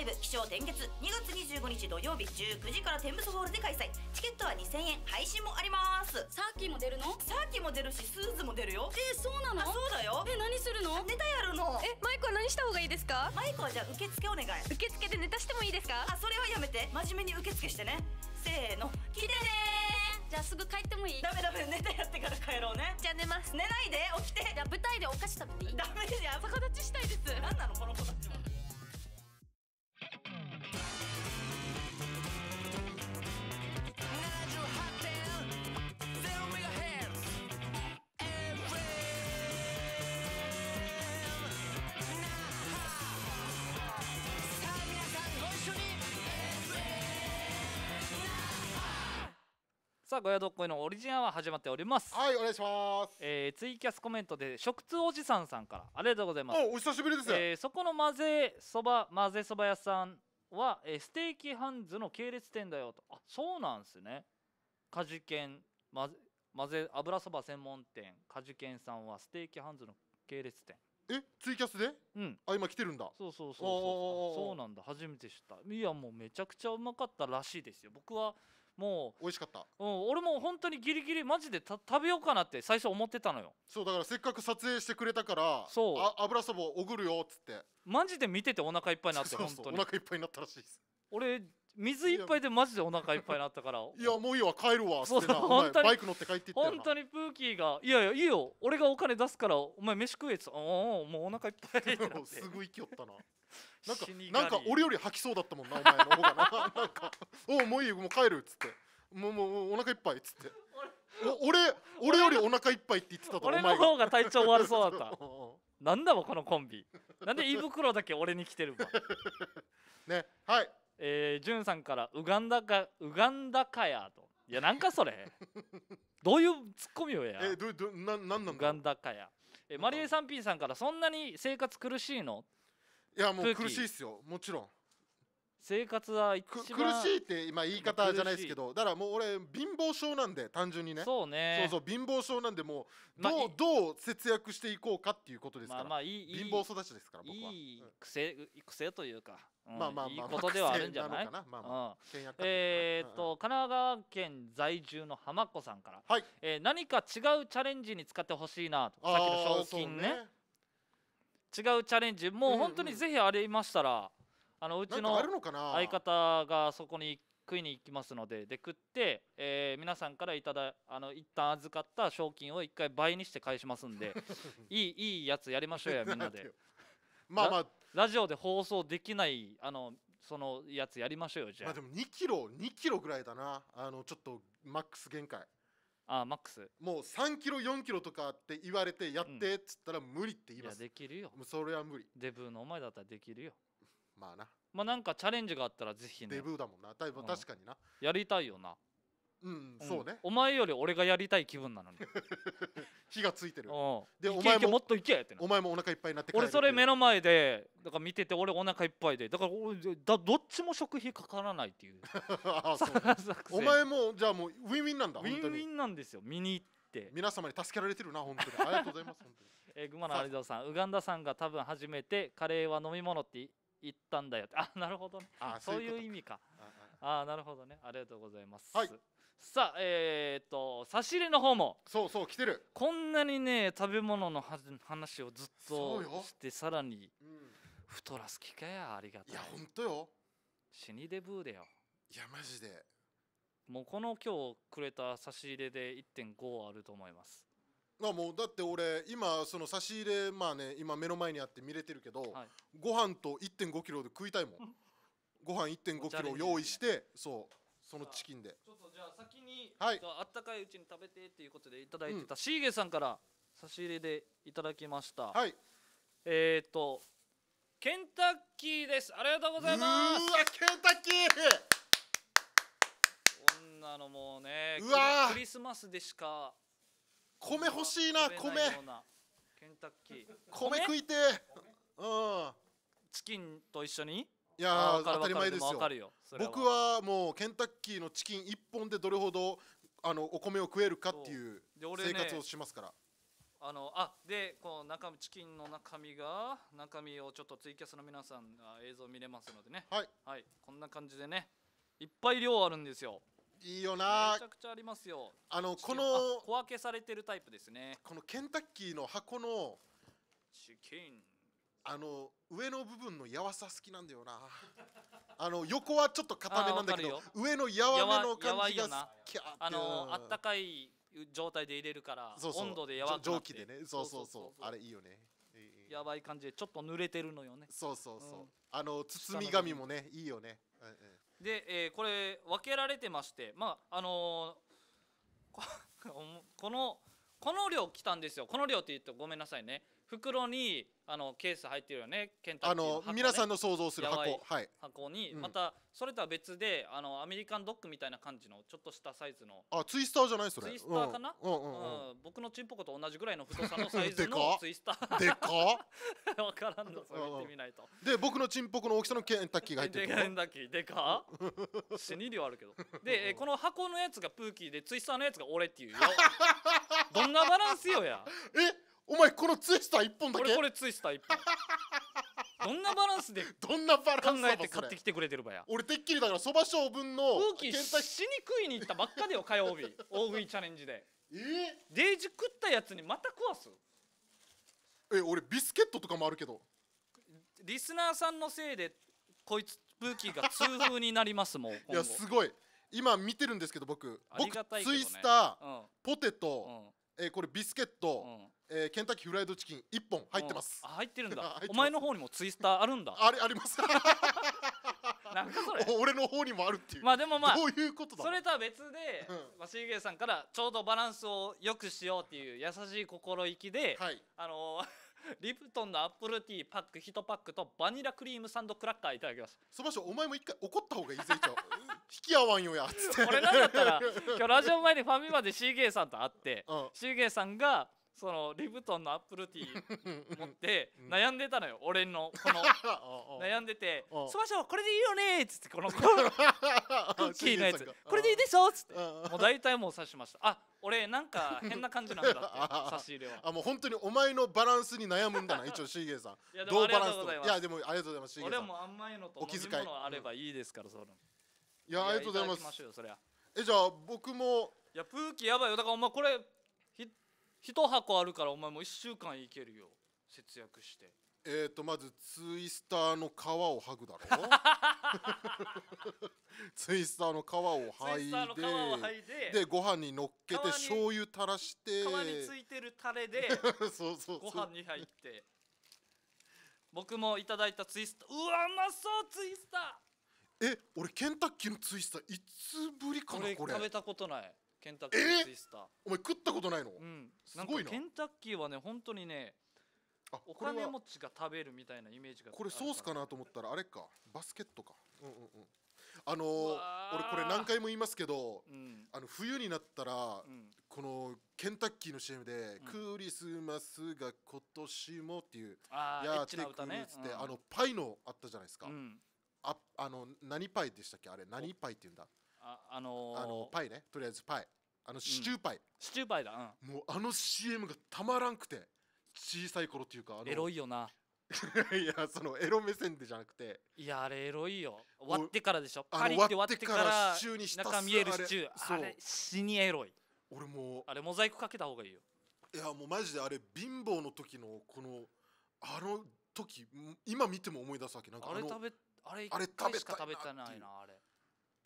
ブ気象転結2月25日土曜日19時から天ンブホールで開催チケットは2000円配信もありますサーキーも出るのサーキーも出るしスーズも出るよえー、そうなのそうだよえ何するのネタやるのえマイクは何した方がいいですかマイクはじゃあ受付お願い受付でネタしてもいいですかあそれはやめて真面目に受付してねせーの来てねじゃあすぐ帰ってもいいダメダメ寝タやってから帰ろうねじゃあ寝ます寝ないで起きてじゃあ舞台でお菓子食べていいダメでじゃ逆立ちしたいです何なのこの子たちはさあ、ごやどっこいのオリジンは始まっております。はい、お願いします。えー、ツイキャスコメントで、食通おじさんさんから、ありがとうございます。お、お久しぶりです。えー、そこの混ぜそば、混ぜそば屋さんは、えー、ステーキハンズの系列店だよと。あ、そうなんですね。果樹ケン、混ぜ、混ぜ油そば専門店、果樹ケンさんはステーキハンズの系列店。えツイキャスでうんあ今来てるんだそうそうそうそうそうなんだ初めて知ったいやもうめちゃくちゃうまかったらしいですよ僕はもう美味しかった、うん、俺も本当にギリギリマジで食べようかなって最初思ってたのよそうだからせっかく撮影してくれたからそうあ油そぼおぐるよっつってマジで見ててお腹いっぱいになって本当にお腹いっぱいになったらしいです俺水一杯でマジでお腹いっぱいになったからいやもういいわ帰るわそうバイク乗って帰って本当にプーキーが「いやいやいいよ俺がお金出すからお前飯食え」っつっおおもうお腹いっぱい」っ てすぐきよったななんかなんか俺より吐きそうだったもんなお前の方がななんか「おおもういいもう帰る」っつって「もうもうお腹いっぱい」っつって俺俺よりお腹いっぱいって言ってたと俺の方が体調悪そうだった なんだわこのコンビなんで胃袋だけ俺に来てるわ ねはいえー、ジュンさんからウガンダかウガンダかやといやなんかそれ どういうツッコミをやえどどななんなんウガンダかやえマリエさんーさんからそんなに生活苦しいのいやもう苦しいっすよもちろん生活は一番苦しいって今言い方じゃないですけどだからもう俺貧乏症なんで単純にねそうねそうそう貧乏症なんでもうどうまあ、どう節約していこうかっていうことですから、まあまあいい貧乏育ちですから僕はいい癖,、癖というか、うん、まあまあまあ、いいことではあるんじゃないまあまあ、うん、えー、っと、うん、神奈川県在住の浜子さんから、はいえー、何か違うチャレンジに使ってほしいなとさっきの賞金ね、ね、違うチャレンジもう本当にぜひありましたら、うんうんあのうちの相方がそこに食いに行きますのでで食って、えー、皆さんからいただあの一旦預かった賞金を1回倍にして返しますんで いいいいやつやりましょうや みんなでまあまあラジオで放送できないあのそのやつやりましょうよじゃあ,、まあでも2キロ2キロぐらいだなあのちょっとマックス限界ああマックスもう3キロ4キロとかって言われてやってっつったら無理って言います、うん、いやできるよそれは無理デブのお前だったらできるよまあなまあなんかチャレンジがあったらぜひねデブだもんなだいぶ確かにな、やりたいよなうん、そうねお前より俺がやりたい気分なのに 火がついてるででお前ももっといけってなお前もお腹いっぱいになって帰る俺それ目の前でだから見てて俺お腹いっぱいでだから俺だどっちも食費かからないっていう あそう お前もじゃあもうウィンウィンなんだウィンウィンなんですよ見に行って、皆様に助けられてるな本当にありがとうございます本当にえー、群馬の有蔵さんウガンダさんが多分初めてカレーは飲み物って行ったんだよあなるほどねあそういう意味かああなるほどねありがとうございます、はい、さあえー、っと差し入れの方もそうそう来てるこんなにね食べ物の話をずっとしてさらに、うん、太らす機会やありがたいいや本当よ死にデブーだよいやマジでもうこの今日くれた差し入れで1.5あると思いますあもうだって俺今その差し入れまあね今目の前にあって見れてるけど、はい、ご飯と1 5キロで食いたいもん ご飯1 5キロ用意して、ね、そうそのチキンでちょっとじゃあ先に、はい、あったかいうちに食べてっていうことでいただいてた、うん、シーゲさんから差し入れでいただきましたはいえっ、ー、とケンタッキーですありがとうございますうわケンタッキーこんなのもうねクリスマスでしか米欲しいな米ケンタッキー米食いてうんチキンと一緒にいや当たり前ですよ僕はもうケンタッキーのチキン1本でどれほどあのお米を食えるかっていう生活をしますから、あのあでこの中チキンの中身が中身をちょっとツイキャスの皆さんが映像見れますのでねはい、はい、こんな感じでねいっぱい量あるんですよいいよなめちゃくちゃありますよあのこの小分けされてるタイプですねこのケンタッキーの箱のチキンあの上の部分のやわさ好きなんだよなあの横はちょっと硬めなんだけど上の柔めの感じがあのあったかい状態で入れるから温度で柔ら蒸気でねそうそうそうあれいいよねやばい感じでちょっと濡れてるのよねそうそうそう、うん、あの包み紙もねいいよね、うんうんで、えー、これ分けられてましてまああのー、こ のこの量来たんですよこの量って言うとごめんなさいね袋にあのケース入ってるよねケンタッキーの、ね、あの皆さんの想像する箱、はい、箱に、またそれとは別であのアメリカンドッグみたいな感じのちょっとしたサイズのあツイスターじゃないそれツイスターかな、うんうんうん僕のチンポコと同じぐらいの太さのサイズのツイスターでか分 からんのそれ見てみないと、で僕のチンポコの大きさのケンタッキーが入ってるケンタッキーでか死に量あるけどで、えこの箱のやつがプーキーでツイスターのやつが俺っていうよどんなバランスよや えお前このツイスター1本だけ俺これツイスター1本 どんなバランスでどんな考えて買ってきてくれてるばや俺てっきりだからそば将軍の空気しにくいに行ったばっかでよ火曜日 大食いチャレンジでえデージ食ったやつにまた食わすえ俺ビスケットとかもあるけどリスナーさんのせいでこいつブーキーが痛風になりますもん いやすごい今見てるんですけど僕、ね、僕ツイスター、うん、ポテト、うん、えこれビスケット、うんえー、ケンタッキーフライドチキン1本入ってます、うん、入ってるんだ お前の方にもツイスターあるんだあれ あります なんかそれ俺の方にもあるっていうまあでもまあどういうことだそれとは別で、シーゲイさんからちょうどバランスをよくしようっていう優しい心意気で、はい、あのーリプトンのアップルティーパック1パックとバニラクリームサンドクラッカーいただきましたそばしお前も一回怒った方がいいぜ一応引き合わんよやっつって俺なんだったら今日ラジオ前にファミマでシーゲイさんと会って、うん、シーゲイさんがそのリブトンのアップルティー 持って悩んでたのよ、俺の この悩んでて「そばしょこれでいいよね」っつって このクッキーのやつ「これでいいでしょ」っつってもう大体もう刺しましたあ俺なんか変な感じなんだって差し入れはあもう本当にお前のバランスに悩むんだな一応シーゲーさんいやでもありがとうございますやでもありがとうございますシーゲーさん俺もまいのとお気遣いあればいいですからそのいやありがとうございますえじゃあ僕もいやプーキーやばいよだからお前これ一箱あるからお前も一1週間いけるよ節約してえーとまずツイスターの皮を剥ぐだろツイスターの皮を剥いツイスターの皮を剥いででご飯に乗っけて醤油垂らして皮についてるタレで そうそうごそう飯に入って僕もいただいたツイスターうわうまそうツイスターえ俺ケンタッキーのツイスターいつぶりかなこれ食べたことないケンタッキーツイスターお前食ったことないの、うん、すごいなケンタッキーはね本当にねお金持ちが食べるみたいなイメージがこれソースかなと思ったらあれかバスケットかうんうんうんあのー、俺これ何回も言いますけど、うん、あの冬になったら、うん、このケンタッキーの CM で、うん、クリスマスが今年も」っていう「やってくる」っつって、ね、あのパイのあったじゃないですか、ああの何パイでしたっけあれ何パイって言うんだああのー、あのパイねとりあえずパイあのシチューパイ、うん、シチューパイだ、うん、もうあの CM がたまらんくて小さい頃っていうかエロいよな いやそのエロ目線でじゃなくていやあれエロいよ割ってからでしょパリって割ってからシチューにした中見えるシチューあれ死にエロい俺もあれモザイクかけた方がいいよいやもうマジであれ貧乏の時のこのあの時今見ても思い出すわけなんかあれ食べあれあれ食べしか食べてないなあれ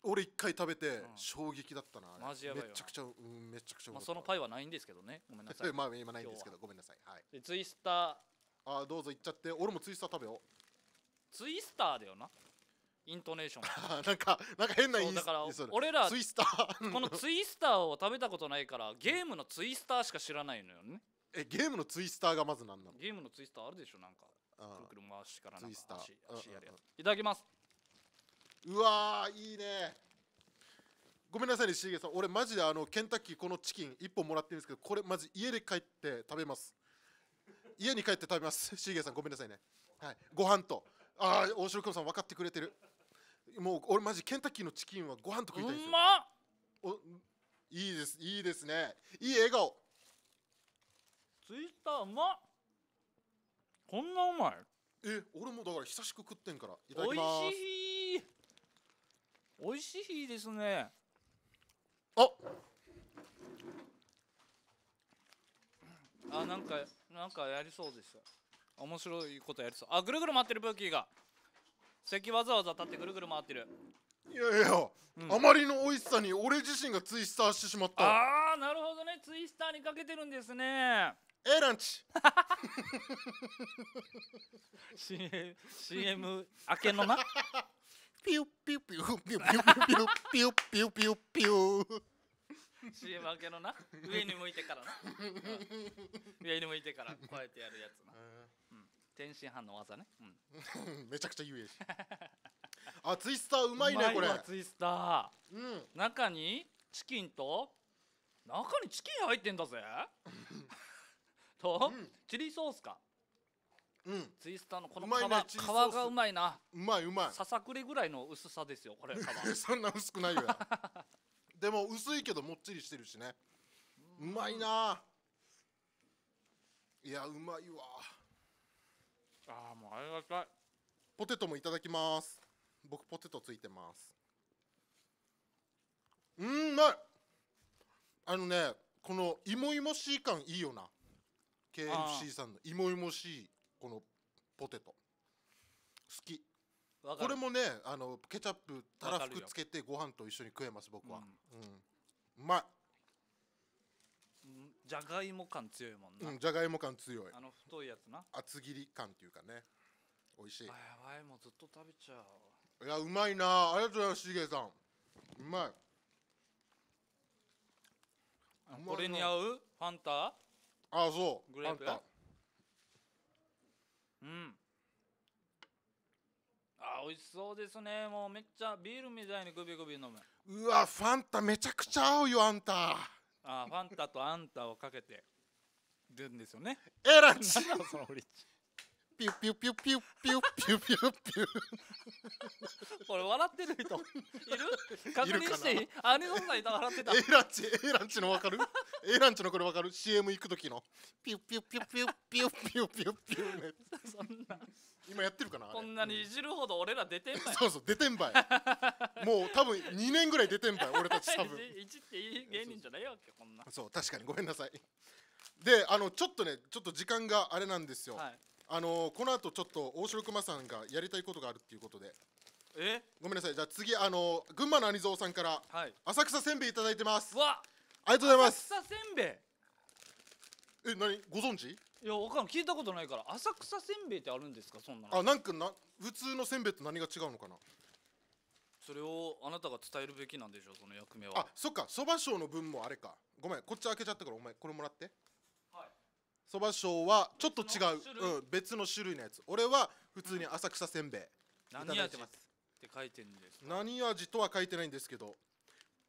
俺一回食べて衝撃だったな、マジやばいめちゃくちゃ、うん、めちゃくちゃまあ、そのパイはないんですけどねごめんなさい まあ今ないんですけどごめんなさい、はい、でツイスターあどうぞ行っちゃって俺もツイスター食べようツイスターだよなイントネーション なんかなんか変な言いだから俺らツイスター このツイスターを食べたことないからゲームのツイスターしか知らないのよねえゲームのツイスターがまず何なのゲームのツイスターあるでしょなんかくるくる回しからなんか足足やるやついただきますうわーいいねごめんなさいねしげさん俺マジであのケンタッキーこのチキン1本もらってるんですけどこれマジ家で帰って食べます家に帰って食べますしげさんごめんなさいねはいご飯とああ大城君さん分かってくれてるもう俺マジケンタッキーのチキンはご飯と食いたいですよ、うん、まいいですいいですねいい笑顔ツイッターうまこんなうまいえ俺もだから久しく食ってんからいただきますおいしい美味しいですねああなんかなんかやりそうです面白いことやりそうあぐるぐる回ってるブーキーが席わざわざ立ってぐるぐる回ってるいやいや、うん、あまりの美味しさに俺自身がツイスターしてしまったああなるほどねツイスターにかけてるんですねええランチ CM, CM 明けのなピュピュピュピュピュピュピュピュピュピュピュ CM 明けのな上に向いてからな、上に向いてからこうやってやるやつな、天津飯の技ね、めちゃくちゃ有名しあツイスターうまいねこれツイスター、中にチキンと中にチキン入ってんだぜと、チリソースかうん、ツイスターのこの皮皮がうまいなうまいうまいささくれぐらいの薄さですよこれ皮 そんな薄くないよ でも薄いけどもっちりしてるしねうまいないやうまいわああもうありがたいポテトもいただきます僕ポテトついてますうんまいあのねこの芋芋しい感いいよな KFC さんの芋芋しいこのポテト好きこれもねあのケチャップたらふくつけてご飯と一緒に食えます僕は、うんうん、うまいじゃがいも感強いもんな、うん、じゃがいも感強いあの太いやつな厚切り感っていうかね美味しいあやばいもうずっと食べちゃういやうまいなありがとうございますしげさんうまいこれに合うファンタあそうグレープファンタうんあ美味しそうですねもうめっちゃビールみたいにグビグビ飲むうわファンタめちゃくちゃ合うよあんたあファンタとあんたをかけてるんですよねえらちそのオリチ。ピュピュピュピュピュピュピュピュ。これ笑ってる人いる？確認していい？いあれのさんいた笑ってた。A ランチ A ランチのわかる？A ランチのこれわかる？CM 行く時のピュピュピュピュピュピュピュピュね。そんな。今やってるかな？こんなにいじるほど俺ら出てんばい。そうそう出てんばい。もう多分2年ぐらい出てんばい俺たち多分。いじっていい芸人じゃないわけこんな。そう確かにごめんなさい。であのちょっとねちょっと時間があれなんですよ。はいあのー、この後ちょっと大城熊さんがやりたいことがあるっていうことでえごめんなさいじゃあ次あのー、群馬の兄蔵さんから、はい、浅草せんべいいいてますわありがとうございます浅草せんべいえ何ご存知いやわかん聞いたことないから浅草せんべいってあるんですかそんなあなんかな普通のせんべいと何が違うのかなそれをあなたが伝えるべきなんでしょうその役目はあそっかそば賞の分もあれかごめんこっち開けちゃったからお前これもらってそば賞はちょっと違う、うん、別の種類のやつ俺は普通に浅草せんべい、うん、何味って書いてるんです何味とは書いてないんですけど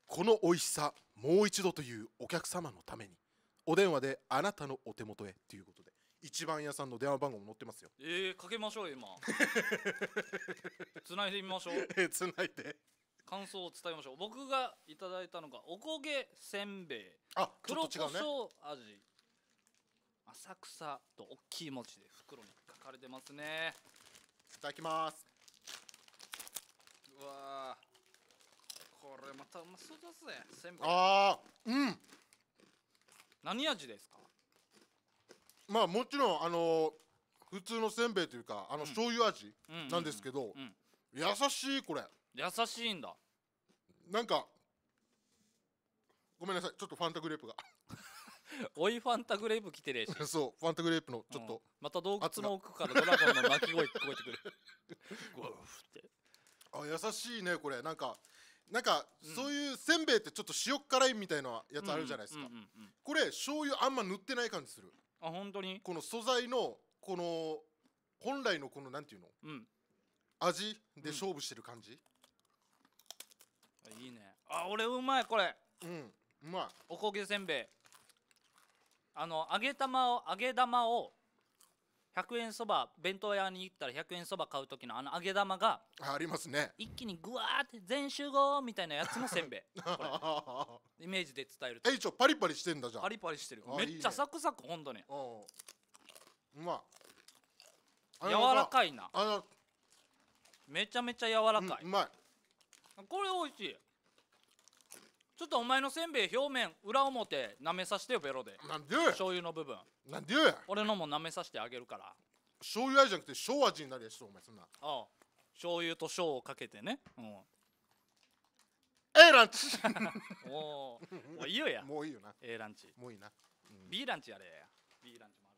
この美味しさもう一度というお客様のためにお電話であなたのお手元へということで一番屋さんの電話番号も載ってますよえー、かけましょう今つないでみましょうえー、つ ないで感想を伝えましょう僕がいただいたのがおこげせんべいあ黒胡う味浅草と大きい文字で袋に書かれてますねいただきますうわこれまたうまそうだぜせんべいあーうん何味ですかまあもちろんあのー、普通のせんべいというかあの、醤油味なんですけど、うん、優しいこれ優しいんだなんかごめんなさいちょっとファンタグレープが おいファンタグレープ来てるし そうファンタグレープのちょっと、うん、また洞窟の奥からドラゴンの鳴き声聞こえてくるゴってあ優しいねこれなんかなんか、そういうせんべいってちょっと塩辛いみたいなやつあるじゃないですか、これ醤油あんま塗ってない感じするあ本当にこの素材のこの本来のこのなんていうの、うん、味で勝負してる感じ、うん、いいねあ俺うまいこれうんうまいおこげせんべいあの揚げ玉を揚げ玉を100円そば弁当屋に行ったら100円そば買う時のあの揚げ玉がありますね一気にぐわーって全集合みたいなやつのせんべいイメージで伝えるとえいちょパリパリしてんだじゃんパリパリしてるめっちゃサクサクほんとねうま柔らかいなめちゃめちゃ柔らかい、うん、うまいこれ美味しいちょっとお前のせんべい表面裏表舐めさせてよベロでなんで醤油の部分なんで俺のも舐めさせてあげるから醤油味じゃなくて醤味になるやつお前そんなああ醤油と醤をかけてねうんええランチ おおもういいよやもういいよなえランチもういいな、うん、B ランチやれや B ランチもあ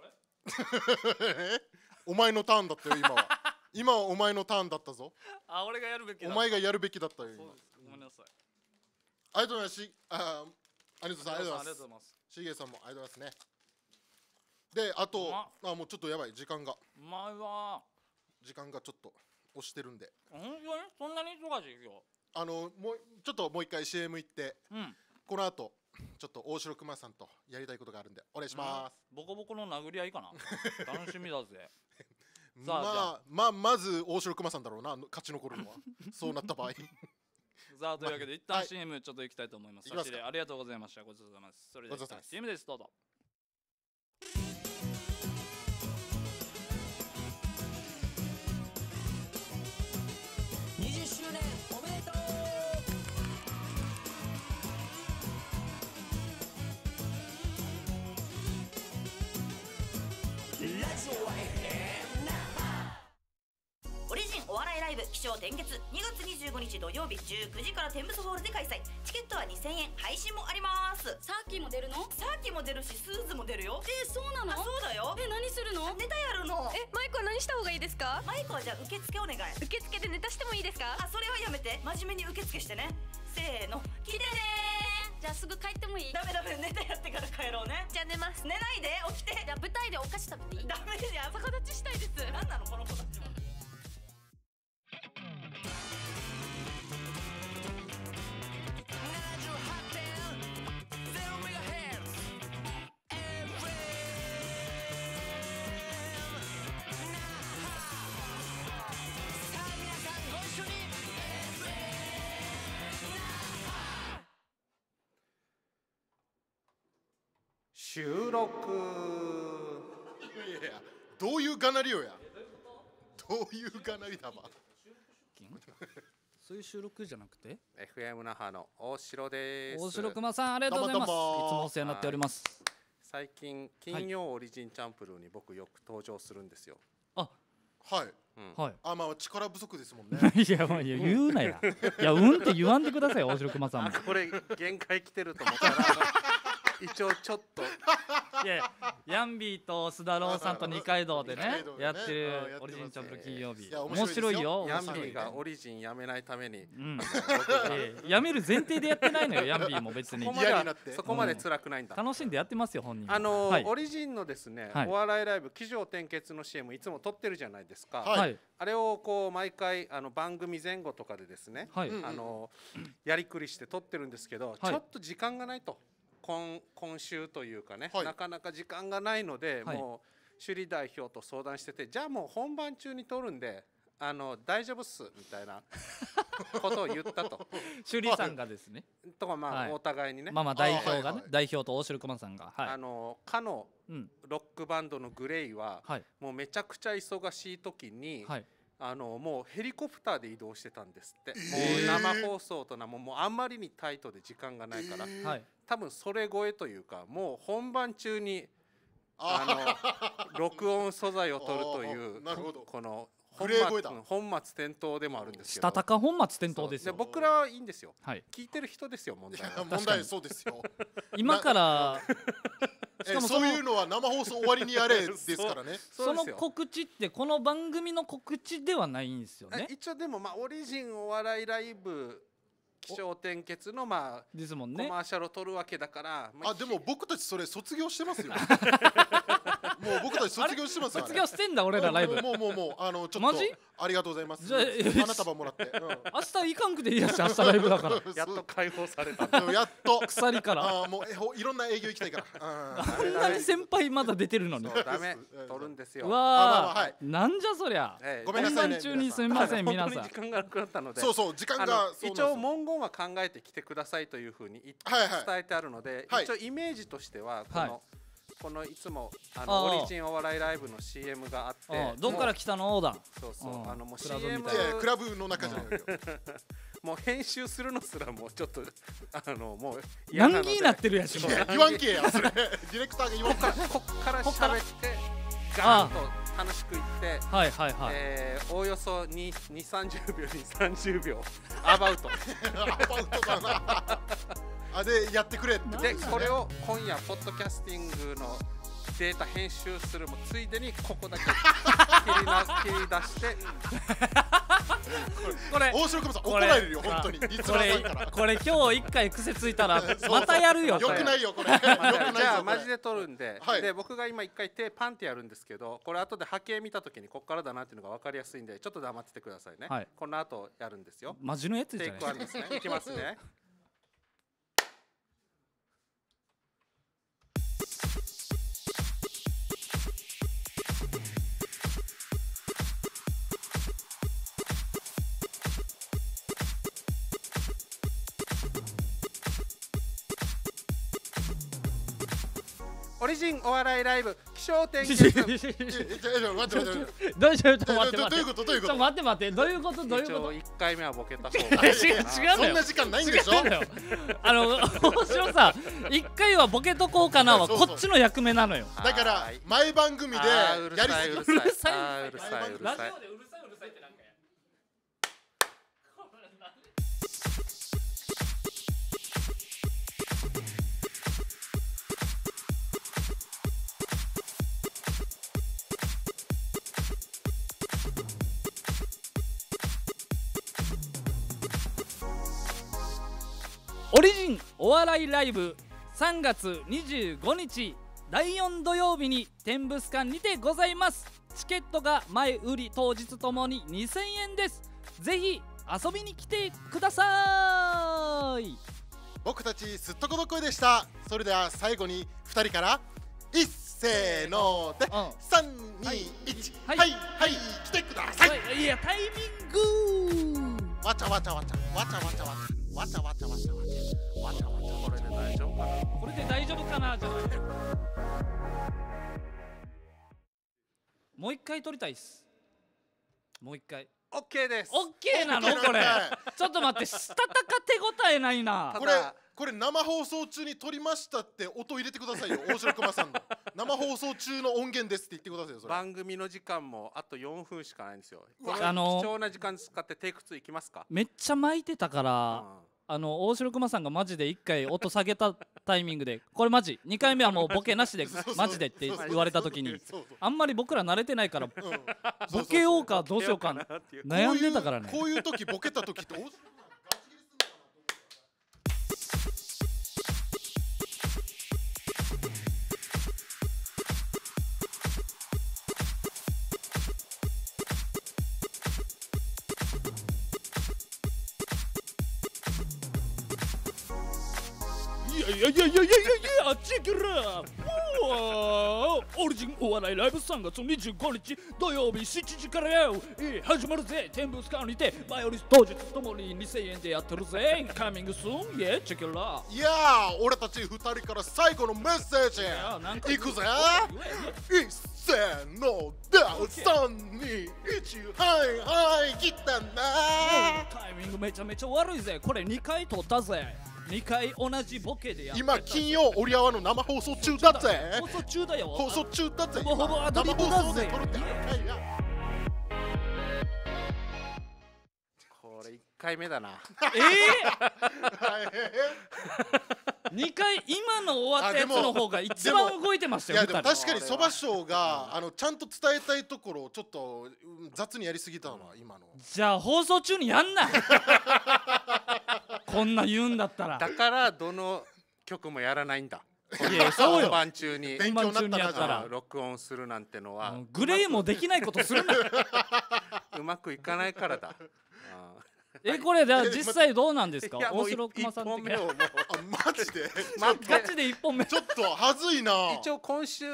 るからあれ お前のターンだったよ今は 今はお前のターンだったぞあ俺がやるべきだお前がやるべきだったよそうですごめんなさい、ありがとうございますしあありがとうございますありがとうございますしげさんもありがとうございますねであとあもうちょっとやばい時間がうまいわ時間がちょっと押してるんで本当にそんなに忙しいよあのもうちょっともう一回 CM 行って、うん、この後ちょっと大城くまさんとやりたいことがあるんでお願いします、うん、ボコボコの殴り合いかな 楽しみだぜまあまあまず大城熊さんだろうな勝ち残るのは そうなった場合 さあというわけで、一旦 CM ちょっといきたいと思います,、はい、ありがとうございましたごちそうさまですそれでは CM ですどうぞ20周年ライブ気象転結2月25日土曜日19時からテンブスホールで開催チケットは2000円配信もありますサーキーも出るのサーキーも出るしスーズも出るよえー、そうなのそうだよえ何するのネタやるのえマイクは何した方がいいですかマイクはじゃあ受付お願い受付でネタしてもいいですかあそれはやめて真面目に受付してねせーの来てねじゃあすぐ帰ってもいいダメダメネタやってから帰ろうねじゃあ寝ます寝ないで起きてじゃあ舞台でお菓子食べていいダメじゃん逆立ちしたいです収録いやいやどういうがなりよやどういうがなりだまそういう収録じゃなくて FM 那覇の大城です大城熊さんありがとうございますいつもお世話になっております最近金曜オリジンチャンプルーに僕よく登場するんですよ、はいうんはいあまあ力不足ですもんね いやまあいや言うなやいやうんって言わんでください大城熊さんもこれ限界来てると思ったら一応ちょっとヤンビーと須田郎さんと二階堂でねやってるオリジンちゃんと金曜日面白いよヤンビーがオリジンやめないためにやめる前提でやってないのよヤンビーも別にそこまで辛くないんだ楽しんでやってますよ本人あのオリジンのですねお笑いライブ「騎乗転結」の CM いつも撮ってるじゃないですかあれをこう毎回あの番組前後とかでですねあのやりくりして撮ってるんですけどちょっと時間がないと。今今週というかね、はい、なかなか時間がないので、はい、もう首里代表と相談しててじゃあもう本番中に撮るんであの大丈夫っすみたいな ことを言ったと首里さんがですね、とかまあ、はい、お互いにねまあまあ代表がね、代表と大城駒さんが、はい、あのかのロックバンドのグレイは、もうめちゃくちゃ忙しい時に、はいあのもうヘリコプターで移動してたんですって、えー、もう生放送となもうあんまりにタイトで時間がないから、えー、多分それ超えというかもう本番中にあの録音素材を取るというなるほどこの本末本末転倒でもあるんですけど。したたか本末転倒ですよ。僕らはいいんですよ。はい、聞いてる人ですよ問題は。問題そうですよ。今から しかもそういうのは生放送終わりにやれですからねその告知ってこの番組の告知ではないんですよね一応でもまあオリジンお笑いライブ気象転結のまあですもんねコマーシャルを取るわけだから、まあ、あでも僕たちそれ卒業してますよ もう僕たち卒業してますよ卒業してんだ俺らライブもうもうもうあのちょっとありがとうございますじゃあ花束もらって、う明日いかんくていいやし明日ライブだから やっと解放された やっと鎖からあーもうえほいろんな営業行きたいから、うん、こんなに先輩まだ出てるのにそうダメ取るんですようあまあわまあはいなんじゃそりゃええごめんなさい本中にすみません皆さん本当に時間がなくなったのでそうそう時間が一応文言は考えてきてくださいというふうにはいはい伝えてあるので、はい一応イメージとしてはこの、はいこのいつもあのオリジンお笑いライブの CM があってどっから来たのオーダーそうそうあのもう CM クラブの中じゃないよ もう編集するのすらもうちょっとあのもう嫌なのでなってるやしも言わんけやそれディレクターが言わんかこっから喋ってガーンと楽しくいってはいはいはい、えおおよそ230秒に30秒アバウト アバウトだなあれやってくれってでこれを今夜ポッドキャスティングのデータ編集するもついでにここだけ 切りな切り出してこれ大城久保さん怒られるよ本当にこれ今日一回癖ついたら またやるよよくないよこれ じゃあマジで撮るんで、はい、で僕が今一回手パンってやるんですけどこれ後で波形見た時にここからだなっていうのが分かりやすいんでちょっと黙っててくださいね、はい、この後やるんですよマジのやつじゃないですかいきますね人お笑いライブ気象点検 待って待って。どういうことどういうこと待って待ってどういうことどういうこと一回目はボケたそう 違うそんな時間ないんでしょあの面白さ一回はボケとこうかなはこっちの役目なのよだから毎番組でやりすぎうるさい うるさいうるさいうるさいオリジンお笑いライブ3月25日第4土曜日に天物館にてございますチケットが前売り当日ともに2000円ですぜひ遊びに来てください僕たちすっとこどっこいでしたそれでは最後に2人からいっせーので、うん、321はいはい、はいはい、来てくださいいやタイミングわちゃわちゃわちゃわちゃわちゃわちゃわちゃわちゃわちゃわちゃわちゃわちゃこれで大丈夫かなこれで大丈夫かなじゃないもう一回撮りたいっすもう一回オッケーですオッケーなのこれちょっと待ってしたたか手応えないなこれこれ生放送中に撮りましたって音入れてくださいよ 大城くまさんの生放送中の音源ですって言ってくださいよそれ番組の時間もあと4分しかないんですよあの貴重な時間使ってテイク2いきますかめっちゃ巻いてたから、うんあの大城熊さんがマジで1回音下げたタイミングで これマジ2回目はもうボケなしでマジでって言われた時にあんまり僕ら慣れてないからボケようかどうしようか悩んでたからねこういう時ボケた時ってキュラーオリジンお笑いライブ3月25日土曜日7時からよ始まるぜ天文スカウにてバイオリス当日ともに2000円でやってるぜカミングスーンイェチェキュラーいやー俺たち2人から最後のメッセージいくぜせーので321はいはい来たなタイミングめちゃめちゃ悪いぜこれ2回取ったぜ二回同じボケでやって今金曜オリアワの生放送中だぜ放送中だよ放送中だぜほぼほぼアドリブだぜこれ1回目だなえー、2回今の終わったやつの方が一番動いてましたよいやでも確かにそば賞があのちゃんと伝えたいところをちょっと雑にやりすぎたのは今のじゃあ放送中にやんなこんな言うんだったらだからどの曲もやらないんだいやそうよ本番中に勉強にやったら録音するなんてのはグレーもできないことするな うまくいかないからだあえこれじゃ実際どうなんですか大う城熊さん本目をあマジでマジ で一本目ちょっとはずいな一応今週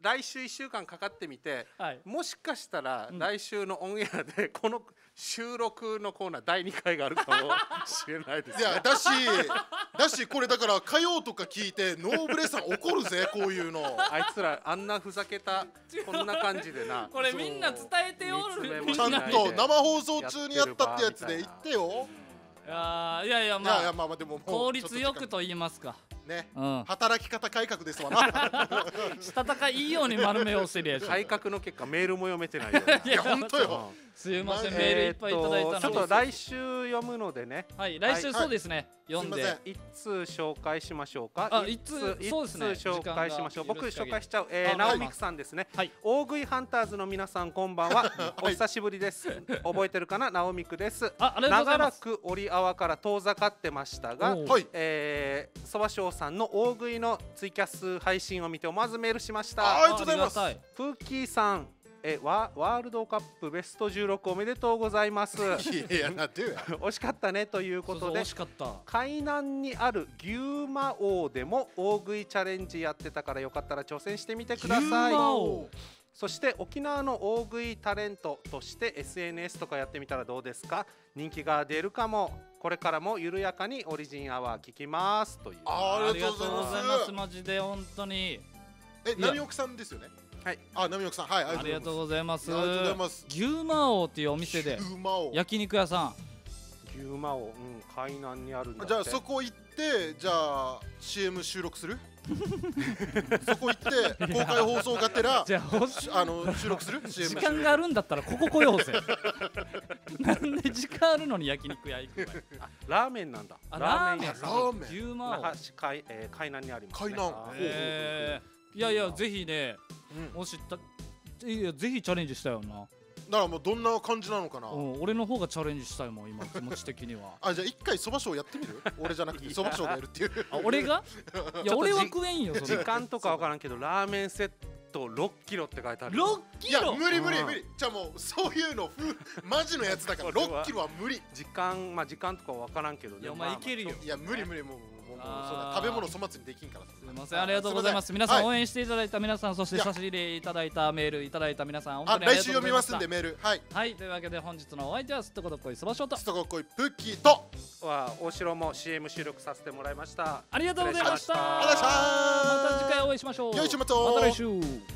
来週1週間かかってみてはいもしかしたら来週のオンエアでこの収録のコーナー第2回があるかもしれないです、ね、いやだしだしこれだから火曜とか聞いてノーブレさん怒るぜこういうのあいつらあんなふざけたこんな感じでなこれみんな伝えておるちゃんと生放送中にやったってやつで言ってよいやいやいやまあいやまあでも効率よくと言いますかね、うん、働き方改革ですわな したたかいいように丸めをしてるやつ改革の結果メールも読めてないよ いや本当よ、うんすいません、メールいっぱいいただいたのでちょっと来週読むのでねはい来週そうですね、読んで一通紹介しましょうかあ一通そうですね紹介しましょう僕紹介しちゃう、えー、直美さんですね、はい、大食いハンターズの皆さんこんばんは、お久しぶりです覚えてるかな直美くですあありがとうございます長らく折り泡から遠ざかってましたがえそばしょうさんの大食いのツイキャス配信を見て思わずメールしましたありがとうございますプーキーさんえワワールドカップベスト16おめでとうございますいやなてうや 惜しかったねということで海南にある牛魔王でも大食いチャレンジやってたからよかったら挑戦してみてくださいそして沖縄の大食いタレントとして SNS とかやってみたらどうですか人気が出るかもこれからも緩やかにオリジンアワー聞きますというありがとうございますマジで本当にえ、何奥さんですよねはいあ波岡さんはいありがとうございますありがとうございます牛魔王っていうお店で焼肉屋さん牛魔王うん海南にあるんだじゃあそこ行ってじゃあ CM 収録する そこ行って公開放送がてら じゃああの収録する時間があるんだったらここ来ようぜなんで時間あるのに焼肉屋行くかラーメンなんだラーメンラーメン牛魔王海南にあります、ね、海南へえーいやいやぜひね、うん、もしたいやぜひチャレンジしたよなだからもうどんな感じなのかな、うん、俺の方がチャレンジしたいもん今気持ち的には あじゃあ一回そばショーやってみる 俺じゃなくてそばショーがやるっていうあ俺が いや俺は食えんよ時間とか分からんけどラーメンセット6キロって書いてある6キロいや無理無理無理、じゃあもうそういうのマジのやつだから6キロは無理時間まあ時間とか分からんけどねいやお前いけるよ、まあまあ、いや無理無理もう食べ物粗末にできんからすみませんありがとうございます皆さん応援していただいた皆さんそして差し入れいただいたメールいただいた皆さん本当に来週読みますんでメールはいはいというわけで本日のお相手はすっとこどっこいそばしょうとすっとこどっこいプッキーとは大城も CM 収録させてもらいましたありがとうございましたまた次回お会いしましょうよいしましょうまた来週